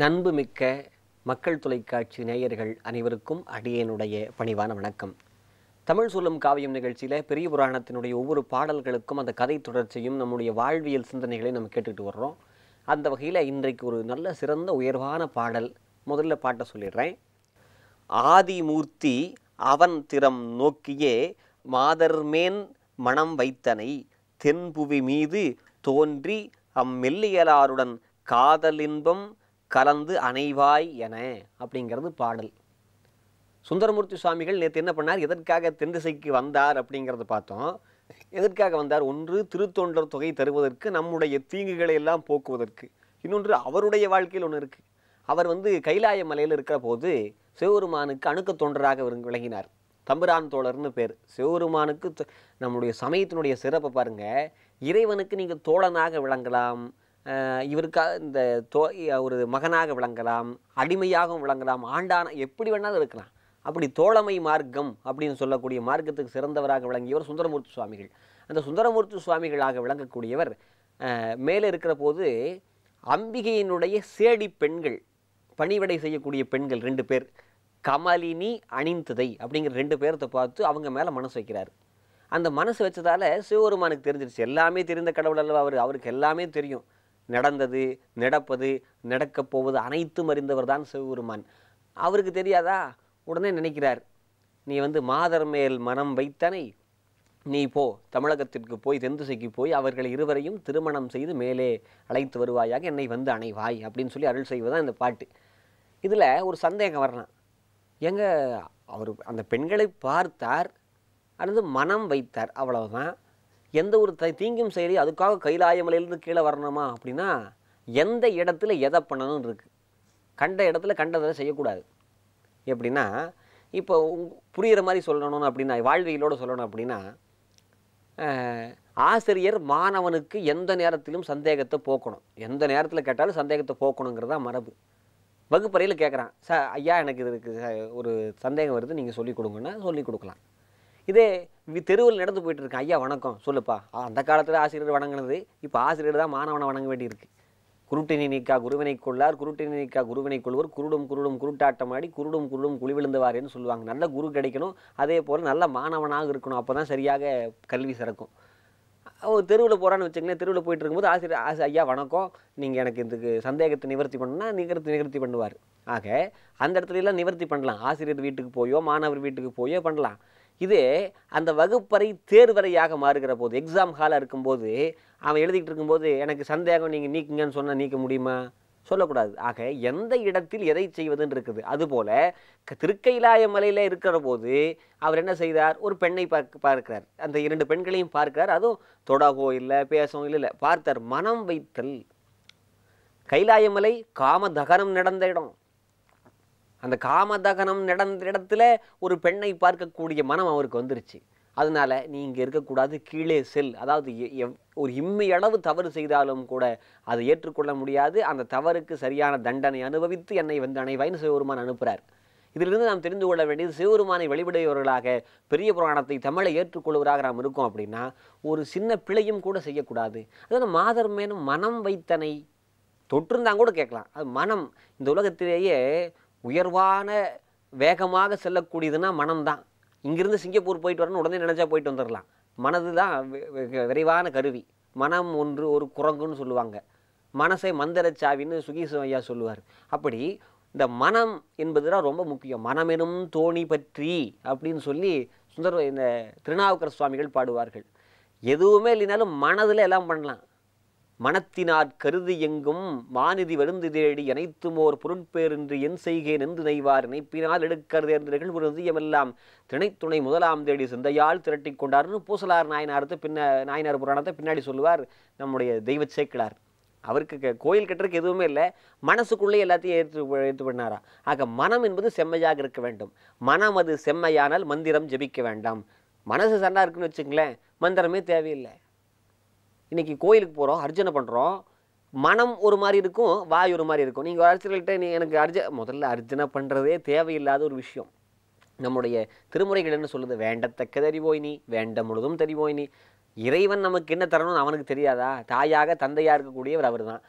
நண்புமிக்க மிக்க மக்கள் தொலைக்காட்சி நேயர்கள் அனைவருக்கும் அடியேனுடைய பணிவான வணக்கம் தமிழ் சொல்லும் காவியம் நிகழ்ச்சியில் பெரிய புராணத்தினுடைய ஒவ்வொரு பாடல்களுக்கும் அந்த கதை தொடர்ச்சியும் நம்முடைய வாழ்வியல் சிந்தனைகளை நம்ம கேட்டுக்கிட்டு வர்றோம் அந்த வகையில் இன்றைக்கு ஒரு நல்ல சிறந்த உயர்வான பாடல் முதல்ல பாட்டை சொல்லிடுறேன் ஆதிமூர்த்தி அவன் திறம் நோக்கியே மாதர்மேன் மனம் வைத்தனை தென்புவி மீது தோன்றி அம்மெல்லியலாருடன் காதலின்பம் கலந்து அணைவாய் என அப்படிங்கிறது பாடல் சுந்தரமூர்த்தி சுவாமிகள் நேற்று என்ன பண்ணார் எதற்காக தென்திசைக்கு வந்தார் அப்படிங்கிறத பார்த்தோம் எதற்காக வந்தார் ஒன்று திருத்தொண்டர் தொகை தருவதற்கு நம்முடைய தீங்குகளை எல்லாம் போக்குவதற்கு இன்னொன்று அவருடைய வாழ்க்கையில் ஒன்று இருக்குது அவர் வந்து கைலாய மலையில் இருக்கிற போது சிவபெருமானுக்கு அணுக்க தொண்டராக விளங்கினார் தம்பிரான் தோழர்னு பேர் சிவபெருமானுக்கு நம்முடைய சமயத்தினுடைய சிறப்பை பாருங்கள் இறைவனுக்கு நீங்கள் தோழனாக விளங்கலாம் இவருக்காக இந்த தோ ஒரு மகனாக விளங்கலாம் அடிமையாகவும் விளங்கலாம் ஆண்டான எப்படி வேணாலும் இருக்கலாம் அப்படி தோழமை மார்க்கம் அப்படின்னு சொல்லக்கூடிய மார்க்கத்துக்கு சிறந்தவராக விளங்கியவர் சுந்தரமூர்த்தி சுவாமிகள் அந்த சுந்தரமூர்த்தி சுவாமிகளாக விளங்கக்கூடியவர் மேலே இருக்கிற போது அம்பிகையினுடைய சேடி பெண்கள் பணிவிடை செய்யக்கூடிய பெண்கள் ரெண்டு பேர் கமலினி அணிந்ததை அப்படிங்கிற ரெண்டு பேர்த்த பார்த்து அவங்க மேலே மனசு வைக்கிறார் அந்த மனசு வச்சதால் சிவபெருமானுக்கு தெரிஞ்சிருச்சு எல்லாமே தெரிந்த கடவுள் அல்லவா அவர் அவருக்கு எல்லாமே தெரியும் நடந்தது நடப்பது நடக்கப் போவது அனைத்தும் அறிந்தவர் தான் சிவபெருமான் அவருக்கு தெரியாதா உடனே நினைக்கிறார் நீ வந்து மாதர் மேல் மனம் வைத்தனை நீ போ தமிழகத்திற்கு போய் தென்திசைக்கு போய் அவர்கள் இருவரையும் திருமணம் செய்து மேலே அழைத்து வருவாயாக என்னை வந்து அணைவாய் அப்படின்னு சொல்லி அருள் செய்வதான் இந்த பாட்டு இதில் ஒரு சந்தேகம் வரலாம் எங்க அவர் அந்த பெண்களை பார்த்தார் அல்லது மனம் வைத்தார் அவ்வளவுதான் எந்த ஒரு த தீங்கும் செயலி அதுக்காக கைலாயமலையிலேருந்து கீழே வரணுமா அப்படின்னா எந்த இடத்துல எதை பண்ணணும் இருக்குது கண்ட இடத்துல கண்டதை செய்யக்கூடாது எப்படின்னா இப்போ புரிகிற மாதிரி சொல்லணும் அப்படின்னா வாழ்வியலோடு சொல்லணும் அப்படின்னா ஆசிரியர் மாணவனுக்கு எந்த நேரத்திலும் சந்தேகத்தை போக்கணும் எந்த நேரத்தில் கேட்டாலும் சந்தேகத்தை போக்கணுங்கிறது தான் மரபு வகுப்பறையில் கேட்குறான் சார் ஐயா எனக்கு இதுக்கு ஒரு சந்தேகம் வருது நீங்கள் சொல்லிக் கொடுங்கன்னா சொல்லிக் கொடுக்கலாம் இதே தெருவில் நடந்து போயிட்டு இருக்கேன் ஐயா வணக்கம் சொல்லுப்பா அந்த காலத்தில் ஆசிரியர் வணங்கினது இப்போ ஆசிரியர் தான் மாணவனை வணங்க வேண்டியிருக்கு குருட்டினி நீக்கா குருவினை கொள்ளார் குருட்டினி நீக்கா குருவினை கொள்வர் குருடும் குருடும் குருட்டாட்டம் ஆடி குருடும் குருடும் குழிவிழுந்துவாருன்னு சொல்லுவாங்க நல்ல குரு கிடைக்கணும் அதே போல் நல்ல மாணவனாக இருக்கணும் அப்போ தான் சரியாக கல்வி சிறக்கும் ஒரு தெருவில் போகிறான்னு வச்சுங்களேன் தெருவில் போயிட்டு இருக்கும்போது ஆசிரியர் ஆசி ஐயா வணக்கம் நீங்கள் எனக்கு இதுக்கு சந்தேகத்தை நிவர்த்தி பண்ணுன்னா நிகர்த்தி நிவர்த்தி பண்ணுவார் ஆக அந்த இடத்துலலாம் நிவர்த்தி பண்ணலாம் ஆசிரியர் வீட்டுக்கு போயோ மாணவர் வீட்டுக்கு போயோ பண்ணலாம் இதே அந்த வகுப்பறை தேர்வறையாக மாறுகிற போது எக்ஸாம் ஹாலாக இருக்கும்போது அவன் எழுதிக்கிட்டு இருக்கும்போது எனக்கு சந்தேகம் நீங்கள் நீக்குங்கன்னு சொன்னால் நீக்க முடியுமா சொல்லக்கூடாது ஆக எந்த இடத்தில் எதை செய்வதுன்னு இருக்குது அதுபோல் திருக்கைலாய மலையில் இருக்கிற போது அவர் என்ன செய்தார் ஒரு பெண்ணை பார்க்க பார்க்கிறார் அந்த இரண்டு பெண்களையும் பார்க்கிறார் அதுவும் தொடகோ இல்லை பேசவும் இல்லை இல்லை பார்த்தார் மனம் வைத்தல் கைலாயமலை காம நடந்த இடம் அந்த காமதகனம் நடந்த இடத்துல ஒரு பெண்ணை பார்க்கக்கூடிய மனம் அவருக்கு வந்துருச்சு அதனால் நீ இங்கே இருக்கக்கூடாது கீழே செல் அதாவது ஒரு இம்மையளவு தவறு செய்தாலும் கூட அதை ஏற்றுக்கொள்ள முடியாது அந்த தவறுக்கு சரியான தண்டனை அனுபவித்து என்னை வந்து அணைவாயின்னு சிவபெருமான் அனுப்புகிறார் இதிலிருந்து நாம் தெரிந்து கொள்ள வேண்டியது சிவபெருமானை வழிபடுபவர்களாக பெரிய புராணத்தை தமிழை ஏற்றுக்கொள்வராக நாம் இருக்கோம் அப்படின்னா ஒரு சின்ன பிழையும் கூட செய்யக்கூடாது அதாவது மாதர் மேலும் மனம் வைத்தனை தொற்றுந்தான் கூட கேட்கலாம் அது மனம் இந்த உலகத்திலேயே உயர்வான வேகமாக செல்லக்கூடியதுன்னா மனம்தான் இங்கிருந்து சிங்கப்பூர் போயிட்டு வரணும் உடனே நினச்சா போயிட்டு வந்துடலாம் மனது தான் விரைவான கருவி மனம் ஒன்று ஒரு குரங்குன்னு சொல்லுவாங்க மனசை மந்திரச்சாவின்னு சுகீசம் ஐயா சொல்லுவார் அப்படி இந்த மனம் என்பது தான் ரொம்ப முக்கியம் மனமெனும் தோணி பற்றி அப்படின்னு சொல்லி சுந்தர இந்த திருநாவுக்கர சுவாமிகள் பாடுவார்கள் எதுவுமே இல்லைனாலும் மனதில் எல்லாம் பண்ணலாம் மனத்தினாற் கருதி எங்கும் மாநிதி வருந்து தேடி அனைத்துமோர் பொருட்பேரின்றி என் செய்கேன் என்று நெய்வார் நினைப்பினால் எடுக்கருதேர்ந்தர்கள் ஒரு நிதியமெல்லாம் திணைத்துணை முதலாம் தேடி சிந்தையால் திரட்டி கொண்டார்னு பூசலார் நாயனார்த்து பின்ன நாயனார் புராணத்தை பின்னாடி சொல்லுவார் நம்முடைய தெய்வ சேக்கிழார் அவருக்கு கோயில் கட்டுறதுக்கு எதுவுமே இல்லை மனசுக்குள்ளே எல்லாத்தையும் ஏற்று ஏற்று பண்ணாரா ஆக மனம் என்பது செம்மையாக இருக்க வேண்டும் மனம் அது செம்மையானால் மந்திரம் ஜபிக்க வேண்டாம் மனசு சண்டா இருக்குன்னு வச்சுங்களேன் மந்திரமே தேவையில்லை இன்றைக்கி கோயிலுக்கு போகிறோம் அர்ச்சனை பண்ணுறோம் மனம் ஒரு மாதிரி இருக்கும் வாய் ஒரு மாதிரி இருக்கும் நீங்கள் அர்ச்சனைகிட்ட நீ எனக்கு அர்ஜ முதல்ல அர்ச்சனை பண்ணுறதே தேவையில்லாத ஒரு விஷயம் நம்முடைய திருமுறைகள் என்ன சொல்லுது வேண்டத்தக்க தெரிவோய் நீ வேண்ட முழுதும் தெரிவோய் நீ இறைவன் நமக்கு என்ன தரணும்னு அவனுக்கு தெரியாதா தாயாக தந்தையாக இருக்கக்கூடியவர் அவர் தான்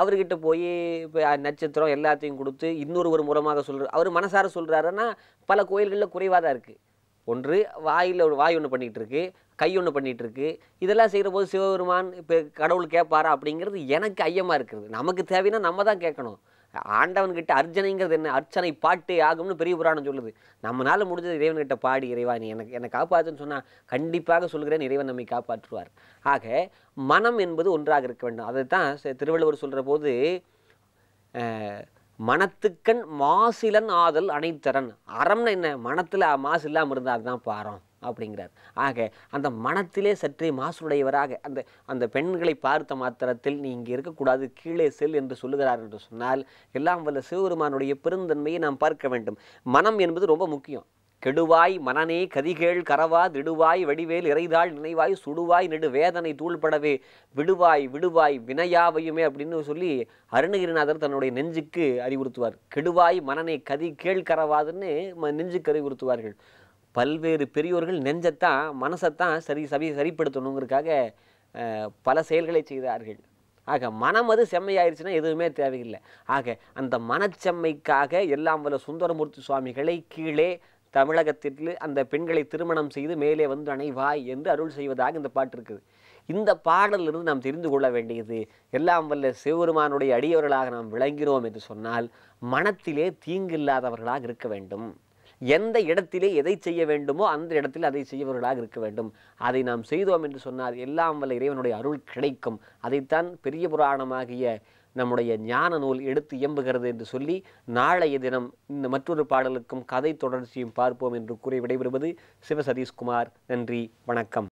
அவர்கிட்ட போய் இப்போ நட்சத்திரம் எல்லாத்தையும் கொடுத்து இன்னொரு ஒரு முறமாக சொல்கிறார் அவர் மனசார சொல்கிறாருன்னா பல கோயில்களில் குறைவாக தான் இருக்குது ஒன்று வாயில் ஒரு வாய் ஒன்று பண்ணிக்கிட்டு இருக்குது கையொன்று பண்ணிகிட்டு இருக்கு இதெல்லாம் செய்கிற போது சிவபெருமான் இப்போ கடவுள் கேட்பாரா அப்படிங்கிறது எனக்கு ஐயமாக இருக்கிறது நமக்கு தேவைன்னா நம்ம தான் கேட்கணும் ஆண்டவன்கிட்ட அர்ச்சனைங்கிறது என்ன அர்ச்சனை பாட்டு ஆகும்னு பெரிய புராணம் சொல்லுது நம்மளால் முடிஞ்சது இறைவன்கிட்ட பாடி இறைவா நீ எனக்கு என்னை காப்பாற்றுன்னு சொன்னால் கண்டிப்பாக சொல்கிறேன் இறைவன் நம்மை காப்பாற்றுவார் ஆக மனம் என்பது ஒன்றாக இருக்க வேண்டும் அதை தான் திருவள்ளுவர் சொல்கிற போது மனத்துக்கண் மாசிலன் ஆதல் அனைத்தரன் அறம்னு என்ன மனத்தில் மாசு இல்லாமல் இருந்தால் அதுதான் பாரம் அப்படிங்கிறார் ஆக அந்த மனத்திலே சற்றே மாசுடையவராக அந்த அந்த பெண்களை பார்த்த மாத்திரத்தில் நீ இங்கே இருக்கக்கூடாது கீழே செல் என்று சொல்லுகிறார் என்று சொன்னால் எல்லாம் வல்ல சிவபெருமானுடைய பெருந்தன்மையை நாம் பார்க்க வேண்டும் மனம் என்பது ரொம்ப முக்கியம் கெடுவாய் மனனே கதிகேள் கரவா திடுவாய் வடிவேல் இறைதாள் நினைவாய் சுடுவாய் நெடு வேதனை தூள்படவே விடுவாய் விடுவாய் வினையாவையுமே அப்படின்னு சொல்லி அருணகிரிநாதர் தன்னுடைய நெஞ்சுக்கு அறிவுறுத்துவார் கெடுவாய் மனனே கதி கேள் கரவாதுன்னு நெஞ்சுக்கு அறிவுறுத்துவார்கள் பல்வேறு பெரியோர்கள் நெஞ்சத்தான் மனசைத்தான் சரி சரி சரிப்படுத்தணுங்கிறதுக்காக பல செயல்களை செய்தார்கள் ஆக மனம் அது செம்மையாயிருச்சுன்னா எதுவுமே தேவையில்லை ஆக அந்த மனச்செம்மைக்காக எல்லாம் வல்ல சுந்தரமூர்த்தி சுவாமிகளை கீழே தமிழகத்திற்கு அந்த பெண்களை திருமணம் செய்து மேலே வந்து அணைவாய் என்று அருள் செய்வதாக இந்த பாட்டு இருக்குது இந்த பாடலிருந்து நாம் தெரிந்து கொள்ள வேண்டியது எல்லாம் வல்ல சிவபெருமானுடைய அடியவர்களாக நாம் விளங்கிறோம் என்று சொன்னால் மனத்திலே தீங்கு இல்லாதவர்களாக இருக்க வேண்டும் எந்த இடத்திலே எதை செய்ய வேண்டுமோ அந்த இடத்தில் அதை செய்யவர்களாக இருக்க வேண்டும் அதை நாம் செய்தோம் என்று சொன்னால் எல்லாம் வல்ல இறைவனுடைய அருள் கிடைக்கும் அதைத்தான் பெரிய புராணமாகிய நம்முடைய ஞான நூல் எடுத்து இயம்புகிறது என்று சொல்லி நாளைய தினம் இந்த மற்றொரு பாடலுக்கும் கதை தொடர்ச்சியும் பார்ப்போம் என்று கூறி விடைபெறுவது சிவசதீஷ்குமார் நன்றி வணக்கம்